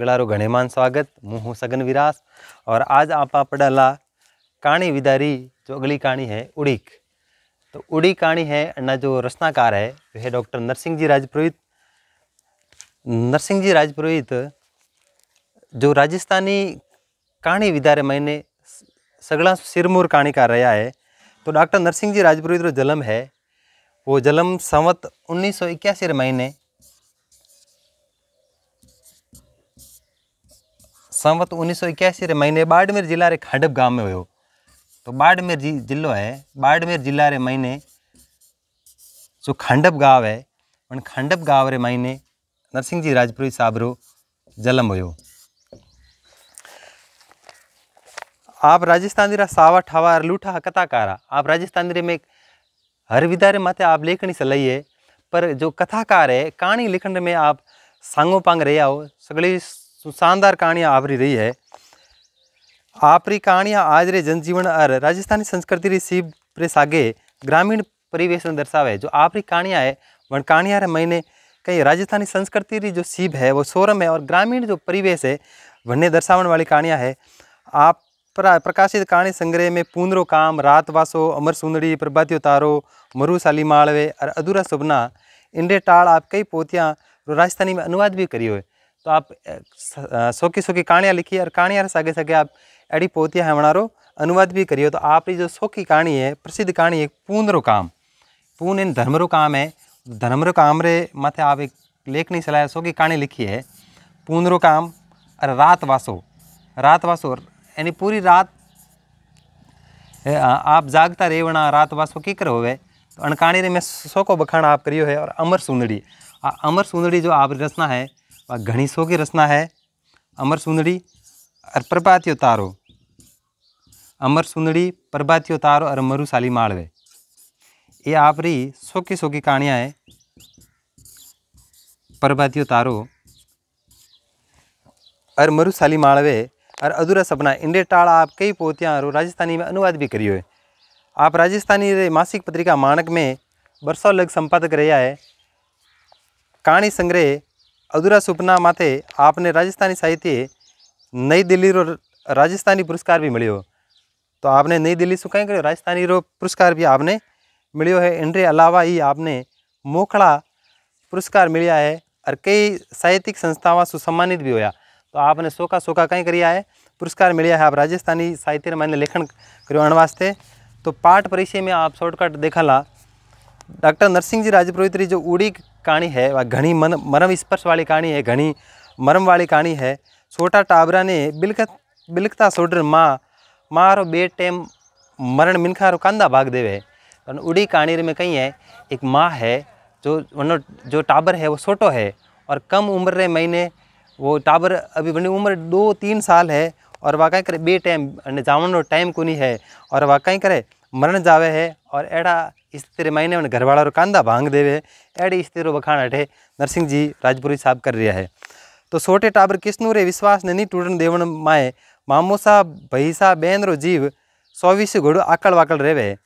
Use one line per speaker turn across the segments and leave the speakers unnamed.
ગળારો ઘણેમાન स्वागत मुँह हूँ सगन विरास और आज आप पढ़ाला कहानी विदारी जो अगली कहानी है उड़ीक तो उड़ी कहानी है अन्ना जो रचनाकार है वह है डॉक्टर नरसिंह जी राजपुरोहित नरसिंह जी राजपुरोहित जो राजस्थानी कहानी विदारे मैंने सगला सिरमूर कहानीकार रहा है तो डॉक्टर नरसिंह जी राजपुरोहित जो जन्म है वो जन्म संवत उन्नीस सौ इक्यासी महीने संवत उन्नीस सौ इक्यासी रे महीने बाड़मेर जिला रे खांडप गांव में हो तो बाड़मेर जी जिलो है बाड़मेर जिला रे महीने जो खांडप गांव है उन खांडप गांव रे महीने नरसिंह जी राजपुरी साहब रो जन्म हो आप राजस्थान रा सावा ठावा लूठा कथाकारा आप राजस्थान रे में हर विदारे माते आप लेखनी सलाई है पर जो कथाकार है कहानी लिखने में आप सांगो पांग रहे हो सगड़ी शानदार कहानियाँ आवरी रही है आपरी कहानियाँ आज रे जनजीवन और राजस्थानी संस्कृति री सीब रे सागे ग्रामीण परिवेश ने दर्शावे जो आपरी कहानियाँ है वह कहानियाँ रे मैंने कहीं राजस्थानी संस्कृति री जो सीब है वो सोरम है और ग्रामीण जो परिवेश है वन्य दर्शावन वाली कहानियाँ है आप प्रकाशित कहानी संग्रह में पूंदरो काम रात वासो अमर सुंदरी प्रभातियो तारो मरुशाली मालवे और अधूरा सुबना इंडे टाल आप कई पोतियाँ राजस्थानी में अनुवाद भी करी हुए तो आप सोकी सोकी कहानियाँ लिखी और कहानियाँ सागे सागे आप अड़ी पोतिया है हमारो अनुवाद भी करियो तो आप जो सोखी कहानी है प्रसिद्ध कहानी है पून रो काम पून इन धर्म रो काम है धर्म रो काम रे माथे आप एक लेखनी सलाह सोखी कहानी लिखी है पून रो काम और रात वासो रात वासो यानी पूरी रात आप जागता रे रेवना रात वासो की करो वे तो अणकाणी रे मैं सोको बखाण आप करियो है और अमर सुंदड़ी अमर सुंदड़ी जो आप रचना है घनी घनीसों की रचना है अमर सुंदरी और प्रभातियो तारो अमर सुंदरी प्रभातियो तारो और मरु साली मालवे ये आप रही सोखी सोखी कहानियाँ हैं प्रभातियो तारो और मरु साली मालवे और अधूरा सपना इंडे टाड़ा आप कई पोतियाँ और राजस्थानी में अनुवाद भी करियो है आप राजस्थानी रे मासिक पत्रिका मानक में बरसों लग संपादक रहा है कहानी संग्रह अधूरा सुपना माथे आपने राजस्थानी साहित्य नई दिल्ली रो राजस्थानी पुरस्कार भी मिलो तो आपने नई दिल्ली से कहीं करो राजस्थानी रो पुरस्कार भी आपने मिलो है इनके अलावा ही आपने मोखड़ा पुरस्कार मिलिया है और कई साहित्यिक संस्थाओं से सम्मानित भी होया तो आपने सोखा सोखा कहीं करिया है पुरस्कार मिलिया है आप राजस्थानी साहित्य ने मैंने लेखन करो अण वास्ते तो पाठ परिचय में आप शॉर्टकट देखा ला डॉक्टर नरसिंह जी राजपुरोहित्री जो उड़ी कहानी है वह घनी मन मरम स्पर्श वाली कहानी है घनी मरम वाली कहानी है छोटा टाबरा ने बिलक बिलकता सोडर माँ मारो बे टेम मरण मिनखा रो कंदा भाग देवे पर उड़ी कहानी में कहीं है एक माँ है जो वनो जो टाबर है वो छोटो है और कम उम्र रे महीने वो टाबर अभी वनी उम्र दो तीन साल है और वह कहीं करे बे टाइम जावन टाइम कोनी है और वह कहीं करे मरण जावे है और ऐडा स्त्र महीने में घरवाला रो कांधा भांग देवे है ऐडी स्त्री बखान अठे नरसिंह जी राजपुरी साहब कर रहा है तो छोटे टाबर किस्नु रे विश्वास ने नहीं टूटन देवण माए मामोसा सा बहन रो जीव सौवीस घोड़ो आकड़ वाकड़ रेवे है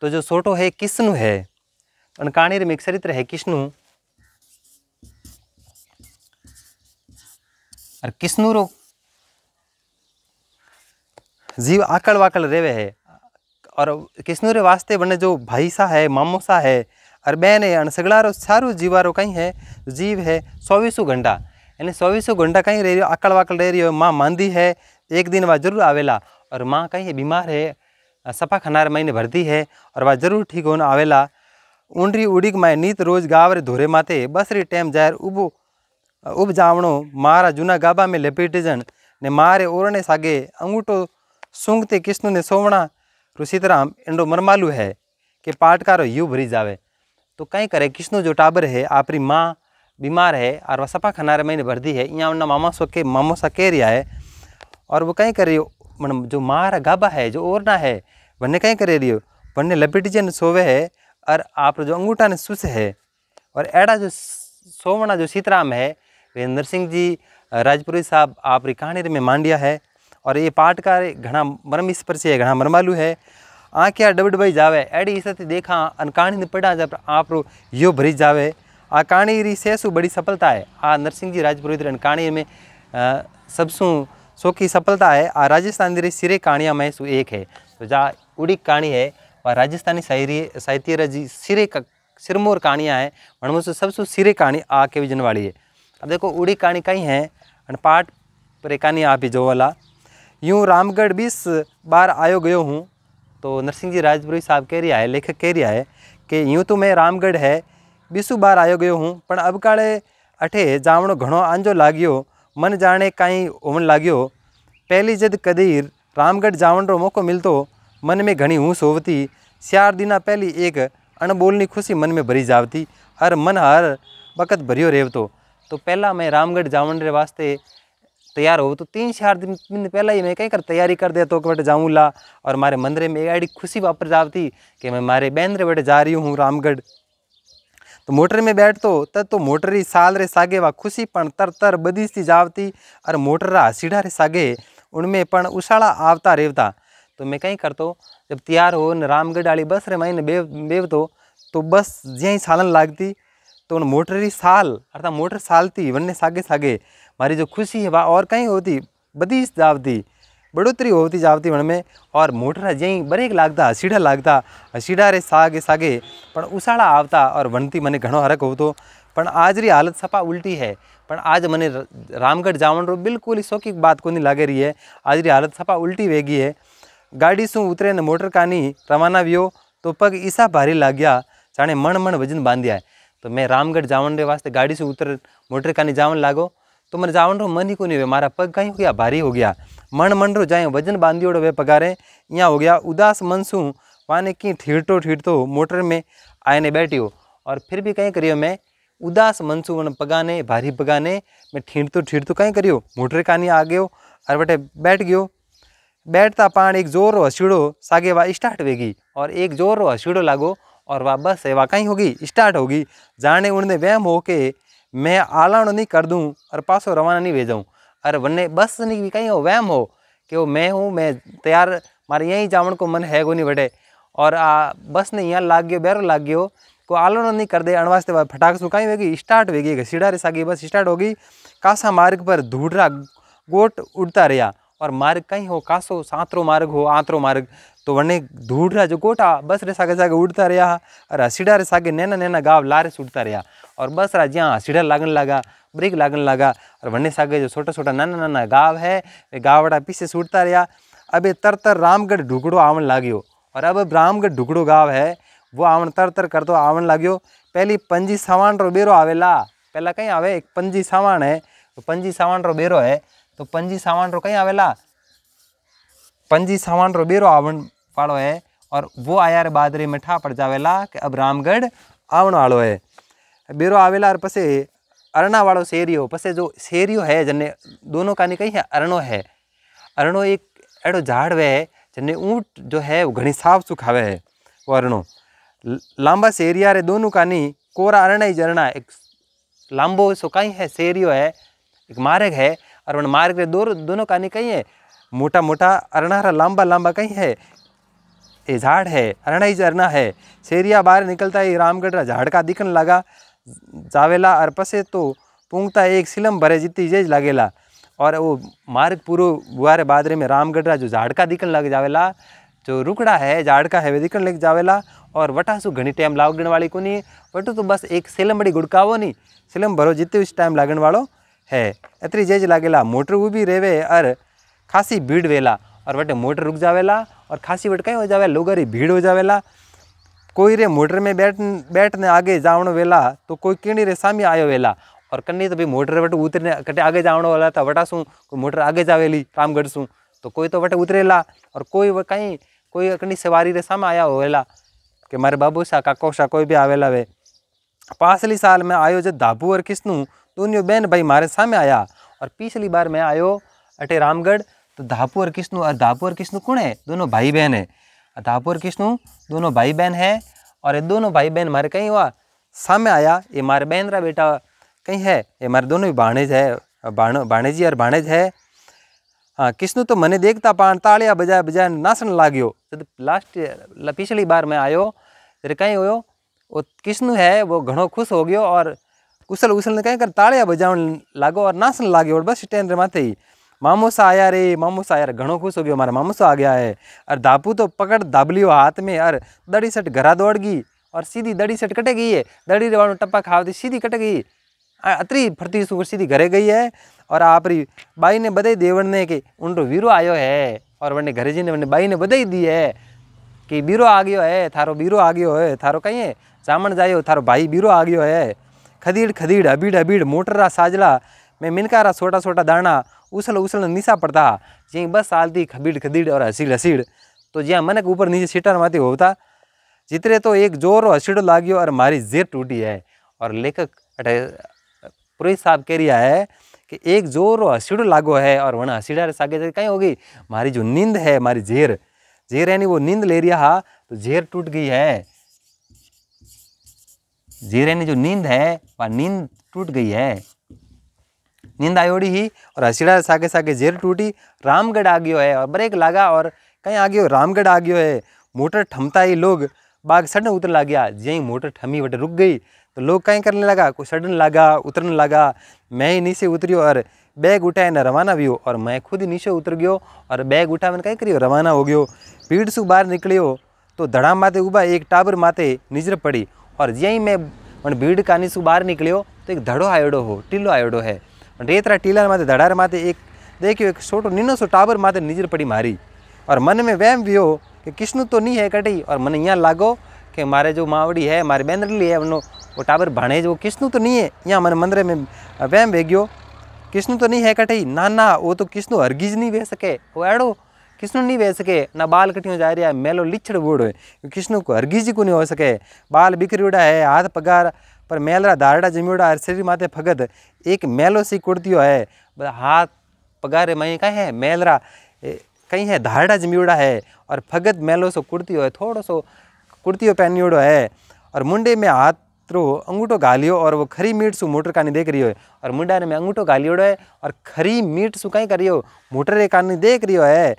तो जो छोटो है किस्नु है उन काणी में एक चरित्र है किस्नु और किस्नु रो जीव आकड़ वाकड़ रेवे है और रे वास्ते बने जो भाईसा है मामोसा है और बहन है अन सगड़ारो सारू जीवारो कहीं है जीव है चौबीसों घंटा यानी चौबीसों घंटा कहीं रह रही अकड़ वाकड़ रह रही हो माँ मांदी है एक दिन वह जरूर आवेला और माँ कहीं है बीमार है सफा खनार महीने भरती है और वह जरूर ठीक होने आवेला उंडरी उड़ीक माए नीत रोज गाव रे धोरे माते बस रे टेम जाहिर उबो उब जावणो मारा जूना गाबा में जन ने मारे ओरणे सागे अंगूठो सूंघते किस्नु ने सोवणा तो इसी तरह मरमालू है कि पाटकारो यू भरी जावे तो कहीं करे किश्नो जो टाबर है आपरी माँ बीमार है और वह सपा खनारे मैंने भर दी है यहाँ उन मामा सो के मामो सा कह रहा है और वो कहीं करे मन जो मार गाबा है जो ओरना है वन्ने कहीं करे रही हो वन्ने लपेटी जन सोवे है और आप जो अंगूठा ने सुस है और ऐडा जो सोवना जो सीताराम है वीरेंद्र सिंह जी राजपुरी साहब आप री कहानी में मांडिया है और ये पाठ का घना मरम इस पर से घना मरमालू है क्या डब भाई जावे एडी इस देखा अनकाणी ने पढ़ा जब आप यो भरी जावे आ काणी री सेसु बड़ी सफलता है आ नरसिंह जी राजपुरोहित अनकाणी में सबसू सोखी की सफलता है आ राजस्थान री सिरे कहानियाँ में सु एक है तो जा उड़ी कहानी है और राजस्थानी शायरी साहित्य री सिरे का सिरमोर कहानियाँ हैं मनमो से सबसे सिरे कहानी आ के विजन वाली है अब देखो उड़ी कहानी कई है पाठ पर कहानी आप ही जो वाला यूँ रामगढ़ बीस बार आयो गयो हूँ तो नरसिंह जी राजपुरी साहब कह रहा है लेखक कह रहा है कि यूँ तो मैं रामगढ़ है बीसू बार आयो गयो हूँ पण अब काले अठे जावण घणो आंजो लागो मन जाने कहीं उमन लागो पहली जद कदीर रामगढ़ जावण रो मौको मिलतो मन में घनी हूँ सोवती चार दिना पहली एक अनबोलनी खुशी मन में भरी जावती हर मन हर वक़्त भरियो रेवतो तो पहला मैं रामगढ़ जावण रे वास्ते तैयार हो तो तीन चार दिन दिन पहले ही मैं कहीं कर तैयारी कर देता तो कि जाऊँ ला और मारे मंदिर में एक आड़ी खुशी वापर जाती कि मैं मारे बहन बटे जा रही हूँ रामगढ़ तो मोटर में बैठ तो तब तो मोटर ही साल रे सागे वा खुशी पण तर तर बदी सी जावती और मोटर रहा सीढ़ा रे सागे उनमें पण उछाला आवता रेवता तो मैं कहीं तो जब तैयार हो न रामगढ़ वाली बस रे मैंने बेव बेव तो बस ज्या ही सालन लागती तो उन मोटर ही साल अर्थात मोटर सालती वन्य सागे सागे हमारी जो खुशी है वह और कहीं होती बदी जावती बढ़ोतरी होती जावती वन में और मोटरा जी बरेक लागता सीढ़ा लागता सीढ़ा रे सागे सागे पर उसाड़ा आवता और वनती मने घणो हरक हो तो पर आज री हालत सपा उल्टी है पर आज मने रामगढ़ जावन रो बिल्कुल शौकिक बात को नहीं लागे रही है आज री हालत सपा उल्टी वेगी है गाड़ी सु उतरे ने मोटर का रवाना भी तो पग ईसा भारी लाग गया जाने मण मण वजन बांध है तो मैं रामगढ़ जावन रे वास्ते गाड़ी से उतर मोटर का जावन लागो तो मन रो मन ही को नहीं हुए मारा पग कहीं हो गया भारी हो गया मन मन रो जाए वजन ओड़ो वे पगारे यहाँ हो गया उदास मन सू वाने की ठीड़तो ठीड़तो मोटर में बैठी हो और फिर भी कहीं करियो मैं उदास मनसू वन पगाने भारी पगाने मैं ठीड़तो ठीड़तो कहीं करियो मोटर नहीं आ गयो और बटे बैठ गयो बैठता पान एक जोर रो हसीड़ो सागे वाह स्टार्ट वेगी और एक जोर रो हसीड़ो लागो और वाह बस है वाह कहीं होगी स्टार्ट होगी जाने उड़ने वहम हो के मैं આલાણો नहीं कर दूँ और पासो रवाना नहीं भेजाऊँ अरे वन्ने बस नहीं कहीं हो वहम हो कि वो मैं हूँ मैं तैयार मारे यहीं जावण को मन है को नहीं बटे और आ, बस ने यहाँ लाग गयो बैरो लाग गयो को आलोड़ो नहीं कर दे अणवास्ते फटाक से कहीं होगी स्टार्ट होगी घसीड़ा रे गई बस स्टार्ट होगी कासा मार्ग पर धूडरा गोट उड़ता रहा और मार्ग कहीं हो कासो सातरो मार्ग हो आंतरो मार्ग तो वने धूड़ रहा जो गोटा बस रे सागे सागे उड़ता रहा और सीढ़ा रे सागे नैना नैना गाँव लारे से उड़ता रहा और बस रहा जहाँ सीढ़ा लागन लगा ब्रेक लागन लगा और वने सागे जो छोटा छोटा नाना नाना गाँव है वे गाँवड़ा पीछे सुटता रहा अब ये तर तर रामगढ़ ढुकड़ो आवन लागो और अब रामगढ़ ढुकड़ो गाँव है वो आवन तर तर कर दो आवन लागो पहली पंजी सावान रो बेरो आवेला पहला कहीं आवे एक पंजी सावान है तो पंजी सावान रो बेरो है तो पंजी सामान रो कहीं आवेला पंजी सामान रो बेरो आवन पाड़ो है और वो आया रे बाद रे मिठा पड़ जावेला कि अब रामगढ़ आवण वालो है बेरो आवेला और पसे अरणा वालो शेरियो पसे जो शेरियो है जने दोनों का नहीं कहीं है अरणो है अरणो एक अड़ो झाड़ वे है जने ऊँट जो है वो घनी साफ सुखावे है वो अरणो लांबा शेरिया रे दोनों का नहीं कोरा अरणा ही झरना एक लांबो सो कहीं है शेरियो है एक मार्ग है अरवण मार्ग रे दूर दोनों कानी कहीं है मोटा मोटा अरणारा लंबा लंबा कहीं है ये झाड़ है अरणा ही झरना है शेरिया बाहर निकलता है रामगढ़ झाड़ का दिखन लगा जावेला और पसे तो पूंगता एक सिलम भरे जितनी जेज लगेला और वो मार्ग पूरो बुआरे बादरे में रामगढ़ जो झाड़ का दिखन लग जावेला जो रुकड़ा है झाड़ का है वे दिखन लग जावेला और वटा घनी टाइम लागण वाली को नहीं वटू तो बस एक सिलम बड़ी गुड़कावो नहीं सिलम भरो जितने उस टाइम लागण वालों है एतरी जेज लागेला मोटर भी रेवे और खासी भीड़ वेला और वटे मोटर रुक जावेला और खासी वट कहीं हो जावे लोगरी भीड़ हो जावेला कोई रे मोटर में बैठ बैठने आगे जावण वेला तो कोई किणी रे सामी आयो वेला और कन्नी तो भी मोटर वट उतरने कटे आगे जावण वाला था वटा सूँ कोई मोटर आगे जावेली रामगढ़ सूँ तो कोई तो वटे उतरेला और कोई कहीं कोई कन्नी सवारी रे सामे आया वेला कि मारे बाबू सा काको सा कोई भी आवेला वे पासली साल में आयो जो धाबू और किस्नू दोनों बहन भाई मारे सामने आया और पिछली बार मैं आयो अटे रामगढ़ तो धापू और किस्नु और धापू और किस्नु कौन है दोनों भाई बहन है धापू और किस्नु दोनों भाई बहन है और ये दोनों भाई बहन मारे कहीं हुआ सामने आया ये मारे बहन रहा बेटा कहीं है ये मारे दोनों ही भाणेज है भाण भाणेजी और भाणेज है हाँ किस्नु तो मने देखता पान तालिया बजाय बजाय नाचन लागो जब लास्ट पिछली बार मैं आयो फिर कहीं हो वो किस्नु है वो घणो खुश हो गयो और कुशल उसल ने कहीं कर ताड़िया बजा लागो और नाचने लागे और बस स्टैंड माथे ही मामूसा सा आया रे मामो सा आया रे घणो खुश हो गयो हमारा मामूसा सा आ गया है और दापू तो पकड़ दाबलियो हाथ में और दड़ी सट घरा दौड़ गई और सीधी दड़ी सट कटे गई है दड़ी वालों टप्पा खावती सीधी कट गई अतरी फरती सुगर सीधी घरे गई है और री बाई ने बधाई देवण ने कि उनको वीरो आयो है और वने घरे जी ने वने बाई ने बधाई दी है कि बीरो आ गयो है थारो बीरो आ गयो है थारो कहीं है जामण जायो थारो भाई बीरो आ गयो है खदीड़ खदीड़ अबीड़ अबीड़ मोटरा साजला मैं मिनकारा छोटा छोटा दाना उसल उसल निशा पड़ता जी बस आलती खबीड़ खदीड़ और हसीड़ हसीड़ तो ज्या के ऊपर नीचे सीटा माती होता जितरे तो एक जोर और हसीड़ो लागियो और मारी जेर टूटी है और लेखक अठे पुरोहित साहब कह रिया है कि एक जोर और हसीड़ो लागो है और वना हसीड़ा सागे जाके कहीं होगी मारी जो नींद है मारी जेर जेर यानी वो नींद ले रिया हा तो जेर टूट गई है जीरे ने जो नींद है वह नींद टूट गई है नींद आयोड़ी ही और हसीड़ा सागे सागे जेर टूटी रामगढ़ आ गयो है और ब्रेक लागा और कहीं आ गयो रामगढ़ आ गयो है मोटर ठमता ही लोग बाग सडन उतर ला गया जी मोटर ठमी वटे रुक गई तो लोग कहीं करने लगा कोई सडन लगा उतरने लगा मैं ही नीचे उतरियो और बैग उठाए ना रवाना भी हो और मैं खुद नीचे उतर गयो और बैग उठा मैंने कहीं करियो रवाना हो गयो पीड़ सु बाहर निकलियो तो धड़ाम माते उबा एक टाबर माते निजर पड़ी और जी ही मैं भीड़ કાની સુ बाहर નીકળ્યો तो एक धड़ो आयोडो हो टीलो आयोडो है रेतरा રેતરા माते धड़ार माते एक देखियो एक छोटो છોટો सो टावर माते માથે पड़ी मारी और मन में वहम भी हो कि किस्नु तो नहीं है कटी और मन यहाँ लागो कि मारे जो मावड़ी है मारे बैनरली है वो टावर भाणे जो किस्नु तो नहीं है यहाँ मन मंदिर में वहम भेगियो किस्नु तो नहीं है कटी ना ना वो तो किस्नु हरगिज नहीं बह सके वो अड़ो कृष्ण नहीं बह सके ना बाल कटियो जा रहा है मेलो लिछड़ बूढ़ है को हरगिज को नहीं हो सके बाल बिखरी उड़ा है हाथ पगार पर मेलरा धारडा जम्योड़ा हर शरीर माते फगत एक मेलो सी कुर्तियो है हाथ पगारे मई कहीं है मेलरा कहीं है धारड़ा उड़ा है और फगत मेलो सो कुर्ती है थोड़ो सो कुर्तियो उड़ो है और मुंडे में हाथ तो अंगूठो गालियो और वो खरी मीट सु मोटर कानी देख रही हो और मुंडा ने में अंगूठो घालियोड़ो है और खरी मीट सु कहीं करियो मोटर कानी देख रही हो है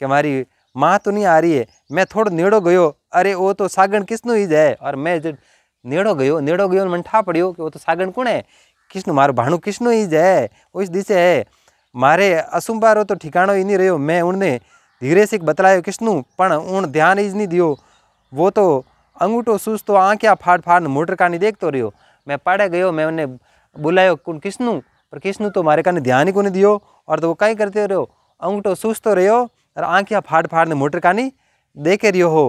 कि हमारी माँ तो नहीं आ रही है मैं थोड़ा नेड़ो गयो अरे वो तो सागण किसनों ही जाए और मैं जब नेड़ो गयो नेड़ो गयो मन ठा पड़ियो कि वो तो सागण कौन है किसनों मारो भानु किसनों ही जाए वो इस दिशे है मारे असुमबारो तो ठिकाणों ही नहीं रहो मैं उनने धीरे से बतलायो किसनों पर उन ध्यान ही नहीं दियो वो तो अंगूठो सूस तो आँख्या फाड़ फाड़ मोटर का नहीं देखते रहो मैं पाड़े गयो मैं उन्हें बुलायो कौन किसनों पर किसनों तो मारे का ध्यान ही कौन दियो और तो वो कहीं करते रहो अंगूठो सूस तो रहो अरे आंखिया फाड़ फाड़ ने मोटर कानी देखे रियो हो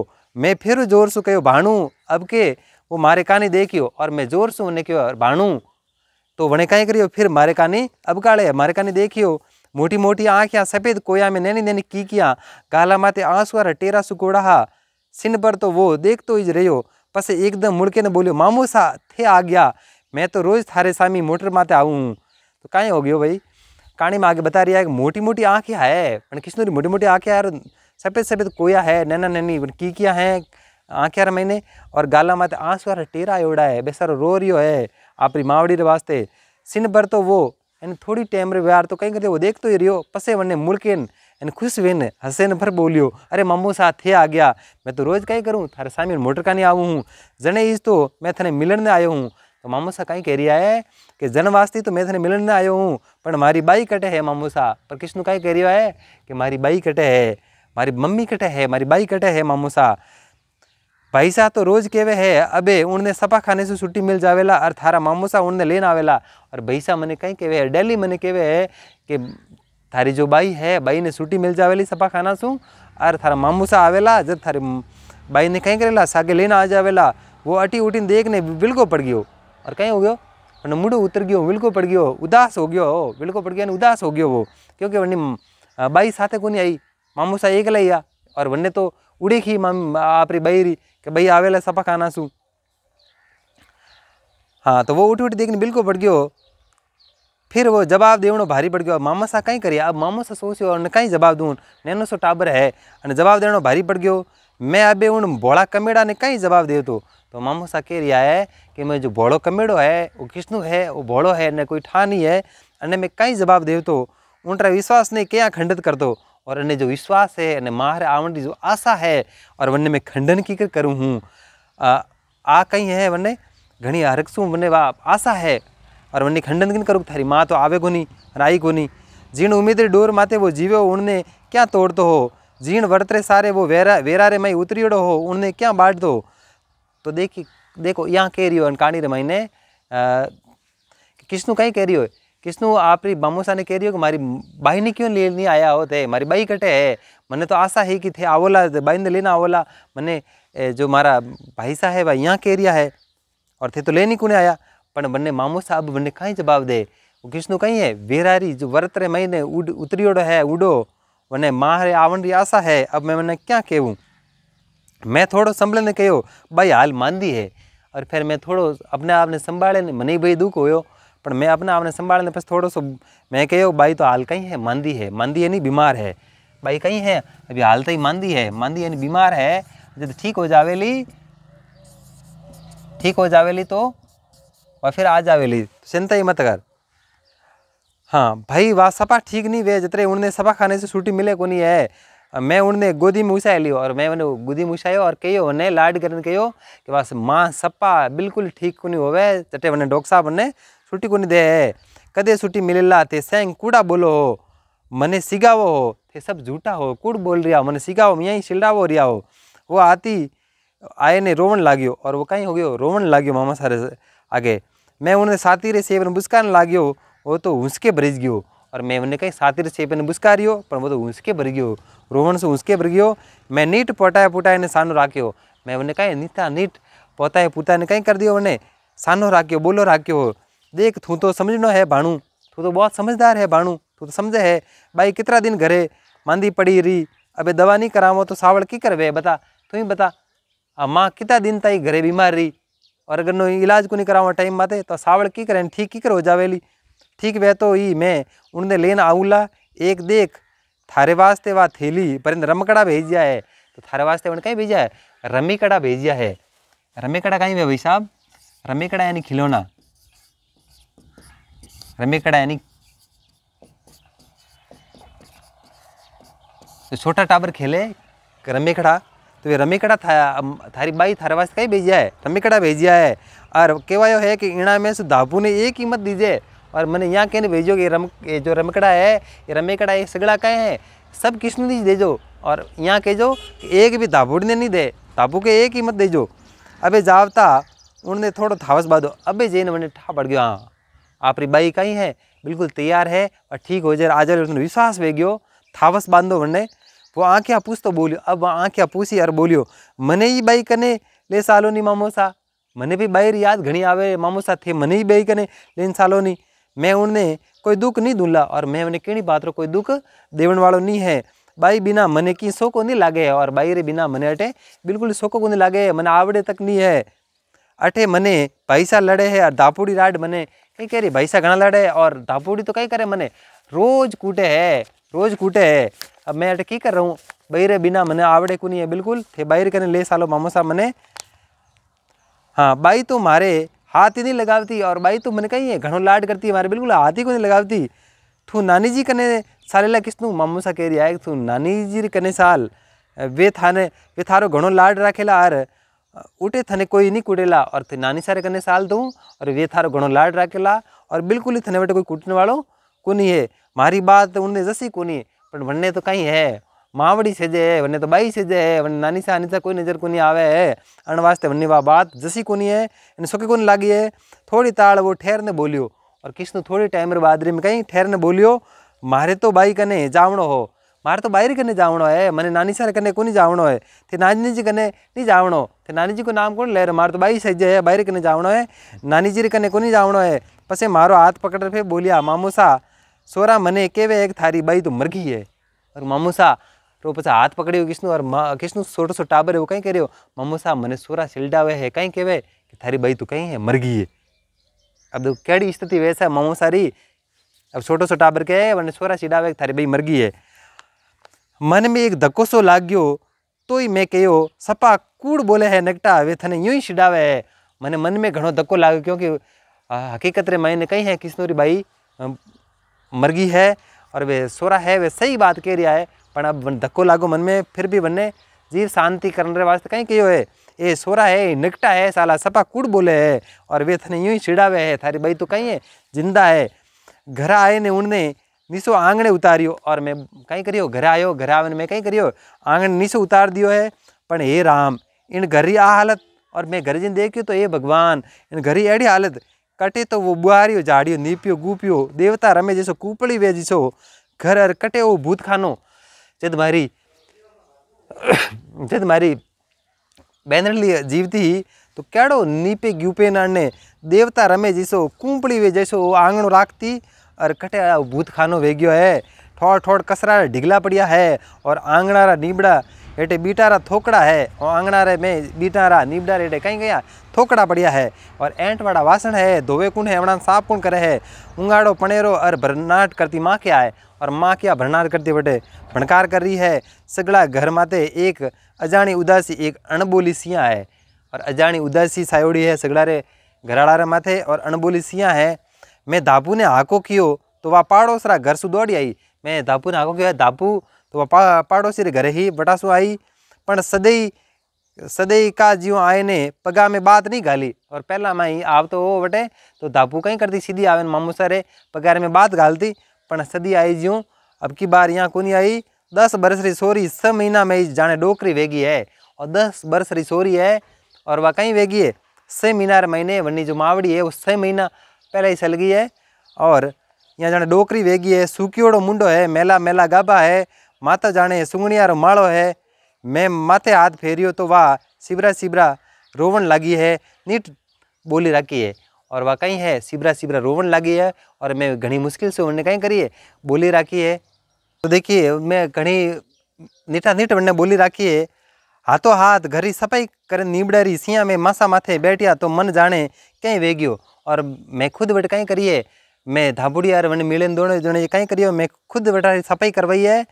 मैं फिर जोर से कहो भाणू अब के वो मारे कानी देखियो और मैं जोर से उन्हें कहो भाणू तो वने कहीं करियो फिर मारे कानी अब काले मारे कानी देखियो मोटी मोटी आँखियाँ सफ़ेद कोया में नैनी नैनी की किया काला माते आंसू आ टेरा सुकोड़ा सिन पर तो वो देख तो इज रहो बस एकदम मुड़के ने बोलियो मामू सा थे आ गया मैं तो रोज़ थारे सामी मोटर माते आऊँ तो कहीं हो गयो भाई कहानी में आगे बता रही है मोटी मोटी आँखें है पर किसनोरी तो मोटी मोटी आँखें यार सफ़ेद सफ़ेद कोया है नैना नैनी की किया है आँखें मैंने और गाला माते आंसू यार टेरा एवड़ा है बेसारो रो रियो है आपकी मावड़ी रे वास्ते सिन भर तो वो एन थोड़ी टाइम रे व्यार तो कहीं करते वो देख तो ही रियो पसे वन मुड़केन एन खुश वेन न भर बोलियो अरे मम्मू साथ थे आ गया मैं तो रोज़ कहीं करूँ थारे सामी मोटर का नहीं आऊँ हूँ जने इस तो मैं थने मिलन आयो हूँ तो मामू सा कहीं कह रिया है तो मैं તો મેં તને મિલનને આવ્યો હું પણ મારી બાઈ કટે હે મામૂસા પર કૃષ્ણ कह रहा है कि मारी बाई कटे है मारी मम्मी कटे है मारी बाई कटे है मामू મામૂસા भाई સાહ तो रोज केवे है अबे उनने सपा खाने से छुट्टी मिल जावेला और थारा मामूसा उनने लेन आवेला और भैसा मैंने कहीं कहे है डेली मैंने कहे है कि थारी जो बाई है बाई ने छुट्टी मिल जावेली सपा खाना सू और थारा मामूसा आवेला जब थारी बाई ने कहीं करेला सागे लेना आ जावेला वो अटी उठी देख ने बिल्कुल पड़ गयो और कहीं हो गयो અને મુડો ઉતર ગયો ઉલ્કો પડ ગયો ઉદાસ હો ગયો બિલક પડ ગયા ને ઉદાસ હો ગયો વો ક્યોકી બની બાઈ સાથે કોની આઈ मामूસા એકલા આયા અને બને તો ઉડીખી આમ આપરી બઈરી કે ભઈ આવેલે સપખાનાસુ હા તો વો ઉઠી ઉઠી દેખને બિલક પડ ગયો ફિર વો જવાબ દેણો ભારી પડ ગયો मामूસા કઈ કરી આબ मामूસા સોચ્યો અને કઈ જવાબ દઉ નેનો સો તાબર હે અને જવાબ દેણો ભારી પડ ગયો મે અબે ઉણ બોળા કમેડા ને કઈ જવાબ દેતો तो मामू सा कह रिया है कि मैं जो भोड़ो कमेड़ो है वो किस्नु है वो भोड़ो है ने कोई ठा नहीं है अने मैं कई जवाब देव तो उनका विश्वास ने क्या खंडित कर दो और अने जो विश्वास है अने माहर आवन जो आशा है और वन्ने मैं खंडन की कर करूँ हूँ आ कहीं है वन्ने घनी हरकसूँ वन्ने वाप आशा है और वन्ने खंडन की करूँ थारी माँ तो आवे कोनी आई कोनी जीण उम्मीद डोर माते वो जीवे हो उनने क्या तोड़ दो हो जीण वर्तरे सारे वो वेरा वेरा रे मई उतरियोड़ो हो उनने क्या बाट दो तो देखी देखो यहाँ कह रही हो अनकाणी रमाई ने किसनु कहीं कह रही हो किसनु आप रही बामोसा ने कह रही हो कि मारी बाई ने क्यों ले नहीं आया हो थे मारी बाई कटे है मैंने तो आशा है कि थे आवोला बाई ने लेना आवोला मैंने जो मारा भाई सा है भाई यहाँ कह रिया है और थे तो ले नहीं कुने आया पर बने मामो साहब बन्ने कहीं जवाब दे वो किसनु कहीं है वेरारी जो व्रत रे महीने उड ओडो है उडो मैंने माँ रे आवन री आशा है अब मैं मैंने क्या कहूँ थोड़ा संभल ने कहो भाई हाल मानी है और फिर मैं थोड़ो अपने आप ने संभाले मने भाई दुख हो पर मैं अपने आप ने संभालने फिर सो मैं कहो भाई तो हाल कहीं है मांदी है मानी है नहीं बीमार है भाई कहीं है अभी हाल तो ही मांदी है मानी यानी बीमार है जब ठीक हो जावेली ठीक हो जावेली तो और फिर आ जावेली चिंता ही मत कर हाँ भाई वाह सपा ठीक नहीं वे जितने उन्हें सपा खाने से छुट्टी मिले को नहीं है मैं उन्हें गोदी में लियो और मैं उन्हें गोदी में उछाई और कहो उन्हें लाड करने कहो कि बस माँ सप्पा बिल्कुल ठीक नहीं होवे चटे वने डॉक्टर साहब उन्हें छुट्टी को नहीं दे कदे छुट्टी मिले ला थे सेंग कूड़ा बोलो हो मने सिगावो हो थे सब झूठा हो कूड़ बोल रहा हो मने सिगावो मैं यहीं छिलडावो रिया हो वो आती आए ने रोवन लागियो और वो कहीं हो गयो रोवन लागियो मामा सारे आगे मैं उन्हें साथी रे सेवन बुस्कान लागियो वो तो उसके ब्रिज गयो और मेमने कहीं सातिर वो तो उसके भर गयो रोहन से उसके भर गयो मैं नीट पोटाए पुटाए ने सानो राख्यो उन्हें कहीं नीता नीट पोताए पुताए ने कहीं कर दियो उन्हें सानो राख्यो बोलो राख्यो देख तू तो समझनो है भाणू तू तो बहुत समझदार है भाणू तू तो समझे है भाई कितना दिन घरे मांदी पड़ी रही अबे दवा नहीं करावो तो सावड़ की करवे बता तू ही बता माँ कितना दिन तई घरे बीमार रही और अगर नो इलाज को नहीं करावा टाइम माते तो सावड़ की करें ठीक की कर हो जावेली ठीक वह तो ई मैं उनने लेन आऊला एक देख थारे वास्ते वा थैली पर रमकड़ा दिया है तो थारे वास्ते उन्हें कहीं भेजा है रमीकड़ा भेजिया है रमिकड़ा कहीं में भाई साहब रमिकड़ा यानी खिलौना रमिकड़ा यानी तो छोटा टाबर खेले रमिकड़ा तो ये रमिकड़ा था थारी बाई थारे वास्ते कहीं भेजा है रमिकड़ा भेजिया है और कहवा है कि इणा में से धापू ने एक कीमत दीजिए और मैंने यहाँ कहने भेजो कि रम ये जो रमकड़ा है ये रमेकड़ा ये सगड़ा कहे हैं सब किसने दी दे जो और यहाँ कह जो कि एक भी ने नहीं दे धाबू के एक ही मत दे जो अबे जावता उनने थोड़ा थावस बाँधो अबे जैन मैंने ठा पड़ गया हाँ आपरी बाई कहीं है बिल्कुल तैयार है और ठीक हो जाए आज उसने विश्वास वे गयो थावस बांधो वरने वो आँखें पूछ तो बोलियो अब वह आँखें पूछी और बोलियो मने ही बाई कने ले नहीं मामोसा भी बाहर याद घनी आवे मामोसा थे મામોસા ही बाई कने लेन सालो नहीं मैं उन्हें कोई दुख नहीं दूला और मैं उन्हें केनी बात रो कोई दुख देवन वालों नहीं है भाई बिना मने की सो को नहीं लागे और भाई रे बिना मने अटे बिल्कुल सो को नहीं लागे मने आवड़े तक नहीं है अठे मने पैसा लड़े है और दापूड़ी राड मने कहीं कह रही भैंसा घना लड़े और दापूड़ी तो कहीं करे मने रोज कूटे है रोज कूटे है अब मैं अटे की कर रहा हूँ बहरे बिना मने आवड़े को नहीं है बिल्कुल थे बाहर कने ले सालो मामो साहब मने हाँ बाई तो मारे हाथ ही नहीं लगावती और भाई तू मैंने कही है घड़ों लाड करती हमारे बिल्कुल हाथ ही को नहीं लगावती तू नानी जी कने सालेला तू मामू सा कह रही है तू नानी जी कने साल वे थाने वे थारो घड़ो लाड राखेला अर उठे थने कोई नहीं कुटेला और थे नानी सारे कने साल दूँ और वे थारो घड़ो लाड राखेला और बिल्कुल ही थने बेटे कोई कुटने वालों को नहीं है मारी बात उनने जसी को नहीं पर बनने तो कहीं है मावड़ी सेजे है वने तो बाई सेजे है नानी सा अनिता कोई नजर कोनी आवे है वास्ते वन वा बात जसी कोनी है इन सोके कोनी लागी है थोड़ी ताड़ वो ठहर ने बोलियो और कृष्ण थोड़ी टाइम रे बादरी में कहीं ठहर ने बोलियो मारे तो बाई कने जावणो हो मारे तो बाहर कने जावणो है मैंने नानी सारे कने कोनी जावणो है थे नानी जी कने नहीं जावणो थे नानी जी को नाम कौन ले रहे मारे तो बाई सजे है बाहर कने जावणो है नानी जी कने कोनी जावणो है पसे मारो हाथ पकड़ फिर बोलिया मामूसा सोरा मने केवे एक थारी बाई तो मर गई है और मामूसा तो તો પછી હાથ छोटो કિસનું અર કિસનું છોટો છો ટાબર એવો કંઈ કર્યો મમ્મો સાહેબ મને સોરા है कहीं કંઈ कि थारी भाई બઈ कहीं है मर गई है अब देखो कैडी स्थिति वैसा मामो सारी अब छोटो सो टाबर के मैंने छोरा सीडावे थारी भाई मरगी है मन में एक धक्को सो लाग गयो तो ही मैं कहो सपा कूड़ बोले है नकटा वे थने यूं ही सीडावे है मैंने मन में घणो धक्को लाग क्योंकि हकीकत रे मैंने कही है किसनोरी भाई मरगी है और वे सोरा है वे सही बात कह रहा है पर अब धक्को लागो मन में फिर भी बने जीव शांति करने वास्ते कहीं कहो है ए सोरा है निकटा है साला सपा कूड़ बोले है और वे थने यूं ही छिड़ावे है थारी भाई तो कहीं है जिंदा है घर आए ने उनने नीसो आंगणे उतारियो और मैं कहीं करियो घर आयो घर आवन मैं कहीं करियो आंगण नीसो उतार दियो है पर हे राम इन घर आ हालत और मैं घर जिन देखियो तो ये भगवान इन घर ही अड़ी हालत कटे तो वो बुहारियो झाड़ियो नीपियो गुपियो देवता रमे जैसो कूपड़ी वे जिसो घर अर कटे वो भूत खानो जद मारी जद मारी बैनरली जीवती ही तो कैडो नीपे ग्यूपे ने देवता रमे जैसो कूपड़ी वे जैसो आंगण राखती अरे कटे भूत खानो गयो है थोड़ थोड़ कसरा ढिगला पड़िया है और आंगणारा नीबड़ा एटे बीटारा थोकड़ा है और आंगणा रे में बीटारा नीबडा रेटे कहीं गया थोकड़ा बढ़िया है और एंट वाला वासण है धोवे कुंड है अवणान साफ कुंड करे है उंगाड़ो पनेरो और भरनाट करती माँ क्या है और माँ क्या भरनाट करती बटे भणकार कर रही है सगड़ा घर माते एक अजाणी उदासी एक अणबोली सियाँ है और अजाणी उदासी सायोड़ी है सगड़ा रे घराड़ा रे माथे और अणबोली सियाँ है मैं धापू ने हाको कियो तो वह पाड़ोसरा घर सु दौड़ी आई मैं धापू ने हाको किया धापू तो वह पड़ोसी ઘરે ही बटासु आई पर सदई सदई का जीव आए ने पगा में बात नहीं गाली और पहला माई आप तो वो बटे तो धापू कहीं करती सीधी आवे मामू सारे पगार में बात गालती पर सदी आई जीव अब की बार यहाँ कोनी आई दस बरस री सोरी स महीना में जाने डोकरी वेगी है और दस बरस री सोरी है और वह कहीं वेगी है सही महीना महीने वनी जो मावड़ी है वो सही महीना पहले ही चल गई है और यहाँ जाने डोकरी वेगी है सूखियोड़ो मुंडो है मेला मेला गाबा है माता जाने सुंगणिया रो माड़ो है मैं माथे हाथ फेरियो तो वाह सिबरा सिबरा रोवन लगी है नीट बोली रखी है और वह कहीं है सिबरा सिबरा रोवन लगी है और मैं घनी मुश्किल से उन्होंने कहीं करी है बोली राखी है तो देखिए मैं घनी नीठा नीठ बनने बोली राखी है हाथों हाथ घरी सफाई कर नीबड़ेरी सियाँ में मासा माथे बैठिया तो मन जाने कहीं वेगियो और मैं खुद बैठ कहीं करिए मैं धाबुड़ी यार मैंने मिलन दोनों जोड़े कहीं करियो मैं खुद बैठा सफाई करवाई है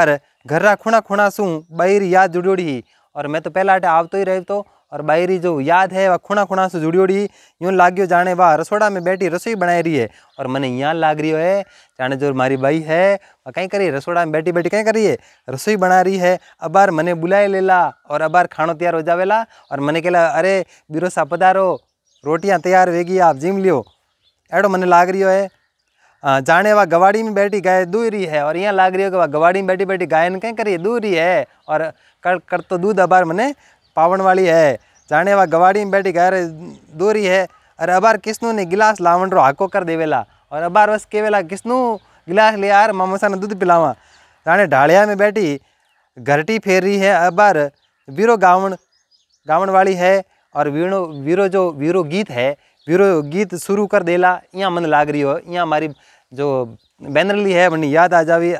अर घर रा खुणा खुणा सू बायरी याद जुड़ोड़ी ही और मैं तो पहला अटे आवतो ही रहतो और बाहरी जो याद है वह खुणा खुणा से जुड़ियोड़ी यूँ लाग्यो जाने वाह रसोड़ा में बैठी रसोई बनाई रही है और मैंने यहाँ लाग रही है जाने जो मारी बाई है वह कहीं करिए रसोड़ा में बैठी बैठी कहीं करिए रसोई बना रही है अबार मैंने बुलाए लेला और अबार खानो तैयार हो जावेला और मैंने कहला अरे बिरोसा पधारो रोटियाँ तैयार वेगी आप जिम लियो एडो मैंने लाग रही है जाने वह गवाड़ी में बैठी गाय दूरी है और यहाँ लाग रही हो कि वह गवाड़ी में बैठी बैठी गाय कहीं करिए दूरी है और कर कर तो दूध अबार मने पावन वाली है जाने वह गवाड़ी में बैठी गाय दूरी है और अबार किस्नु ने गिलास लावन रो हाको कर देवेला और अबार बस केवेला किस्नु गिलास ले यार मामोसा ने दूध पिलावा जाने ढालिया में बैठी घरटी फेर रही है अबार वीरो गावण गावण वाली है और वीणो वीरो जो वीरो गीत है वीरो गीत शुरू कर देला यहाँ मन लाग रही हो यहाँ हमारी जो बैनर ली है मैंने याद आ जावी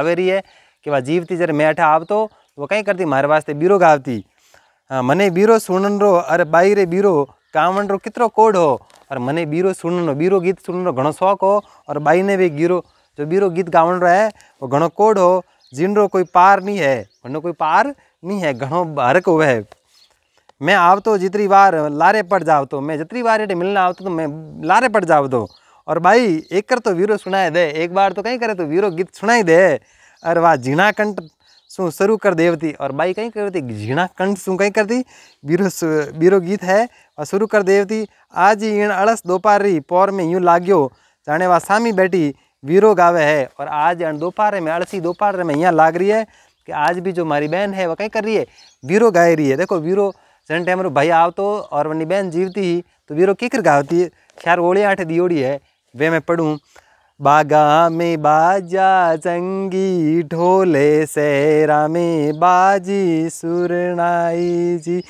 आवेरी है कि वह जीवती जर मैं अठा आप तो वो कहीं करती मारे वास्ते बीरो गावती हाँ, मने बीरो सुनन रो अरे बाई रे बीरो कावण रो कितरो कोड हो और मने बीरो सुनन रो बीरो गीत सुनन रो घणो शौक हो और बाई ने भी गीरो जो बीरो गीत गावन रो है वो घणो कोड हो जिन रो कोई पार नहीं है मनो कोई पार नहीं है घणो हरक हुए मैं आव तो जितरी बार लारे पड़ जाव तो मैं जितनी बार ये मिलना आव तो, तो मैं लारे पड़ जाव तो और भाई एक कर तो वीरो सुनाए दे एक बार तो कहीं करे तो वीरो गीत सुनाई दे अरे वाह झीणा कंठ શું શરૂ કર દેવતી ઓર બાઈ કંઈ કરતી सू कहीं करती वीरो वीरो गीत है और शुरू कर देवती आज ही આજ अड़स दोपहर रही पौर में यूं लाग्यो जाने वा सामी बैठी वीरो गावे है और आज अण दोपहर में अड़सी दोपहर में यहाँ लाग रही है कि आज भी जो हमारी बहन है वह कहीं कर रही है वीरो गाए रही है देखो वीरो जन टाइम भाई आओ तो और वनी बहन जीवती ही तो वीरो किकर गावती है खैर ओली आठ दियोड़ी है वे मैं पढ़ूँ बागा में बाजा चंगी ढोले सेरा में बाजी सुरनाई जी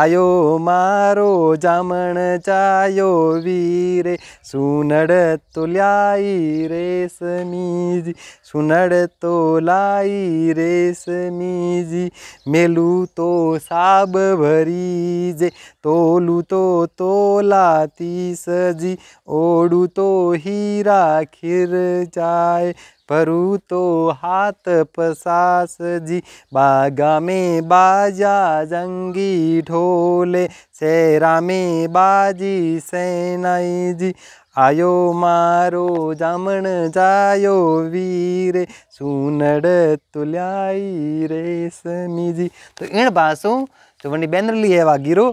आयो मारो जामण चायो वीरे सुनड़ तो लाई रेशमी जी सुनड़ तो लाई रेशमी जी मेलू तो साब भरी जे तोलू तो तोला तीस जी ओडू तो हीरा खीर गिर जाए परू तो हाथ पसास जी बागा में बाजा जंगी ढोले सेरा में बाजी सेनाई जी आयो मारो जामण जायो वीर सुनड़ तुल्याई समी जी तो इन बासों जो तो वनी बैनरली है वह गिरो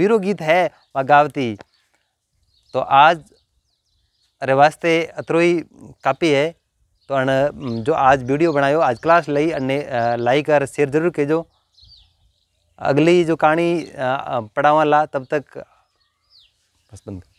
वीरो गीत है वह गावती तो आज अरे वास्ते अतरो ई कापी है તો અણ જો આજ વિડીયો બનાવ્યો આજ ક્લાસ લઈ અને લાઈક અને શેર જરૂર કહેજો અગલી જો કહાણી પઢાવાલા તબ તક બસ બંધ